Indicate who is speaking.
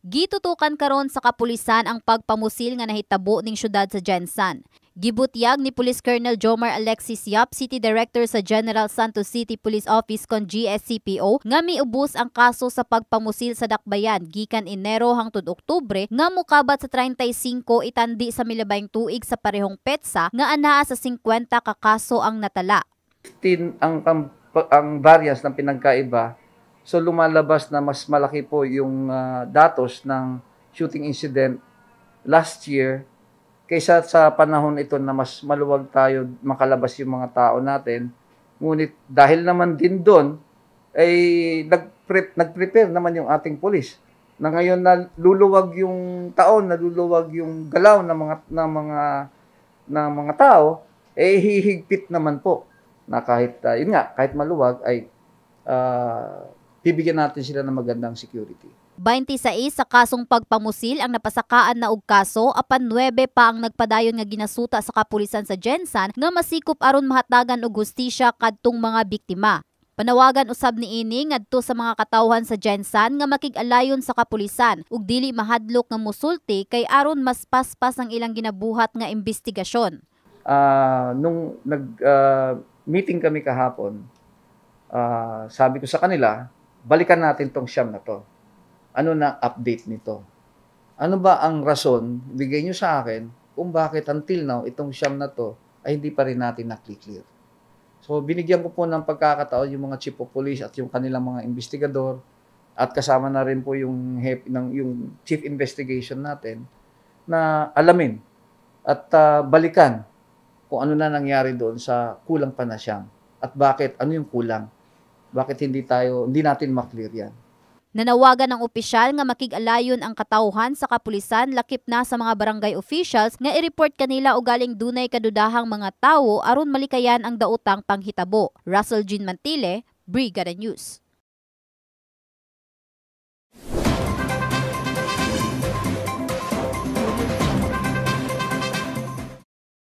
Speaker 1: Gitutukan karon sa kapulisan ang pagpamusil nga nahitabo ning syudad sa Jensan. Gibutyag ni Police Colonel Jomar Alexis Yap, City Director sa General Santos City Police Office kon GSCPO, nga miubos ang kaso sa pagpamusil sa Dakbayan gikan Enero hangtod Oktubre nga mukabat sa 35 itandi sa milabayng tuig sa parehong petsa nga anaa sa 50 ka kaso ang natala.
Speaker 2: 15 ang ang variance ng pinagkaiba So lumalabas na mas malaki po yung uh, datos ng shooting incident last year kaysa sa panahon ito na mas maluwag tayo makalabas yung mga tao natin. Ngunit dahil naman din doon, ay nag-prep, nag-prepare naman yung ating polis. Na ngayon na luluwag yung taon, naluluwag yung galaw ng mga ng mga ng mga tao, eh hihigpit naman po na kahit uh, yun nga, kahit maluwag ay uh, bibigyan natin sila ng magandang security.
Speaker 1: 26 sa kasong pagpamusil ang napasakaan na og kaso apan 9 pa ang nagpadayon nga ginasuta sa kapulisan sa Jensan nga masikop aron mahatagan og hustisya kadtong mga biktima. Panawagan usab ni ini ngadto sa mga katawhan sa Jensan nga makig-alayon sa kapulisan ug dili mahadlok nga musulti kay aron mas paspas ang ilang ginabuhat nga imbestigasyon.
Speaker 2: Uh, ah, nung nag uh, meeting kami kahapon, uh, sabi ko sa kanila balikan natin tong siyam na to. Ano na update nito? Ano ba ang rason, bigay nyo sa akin, kung bakit until now, itong siyam na to, ay hindi pa rin natin nakiklear. So, binigyan ko po ng pagkakataon yung mga chief of police at yung kanilang mga investigador at kasama na rin po yung, hep, ng, yung chief investigation natin na alamin at uh, balikan kung ano na nangyari doon sa kulang pa na siyam at bakit, ano yung kulang bakit hindi tayo, hindi natin maklear yan?
Speaker 1: Nanawagan ng opisyal nga makig-alayon ang katauhan sa kapulisan lakip na sa mga barangay officials nga i-report kanila o galing dunay kadudahang mga tao aron malikayan ang dautang panghitabo. Russell Jean Mantile, Brigada News.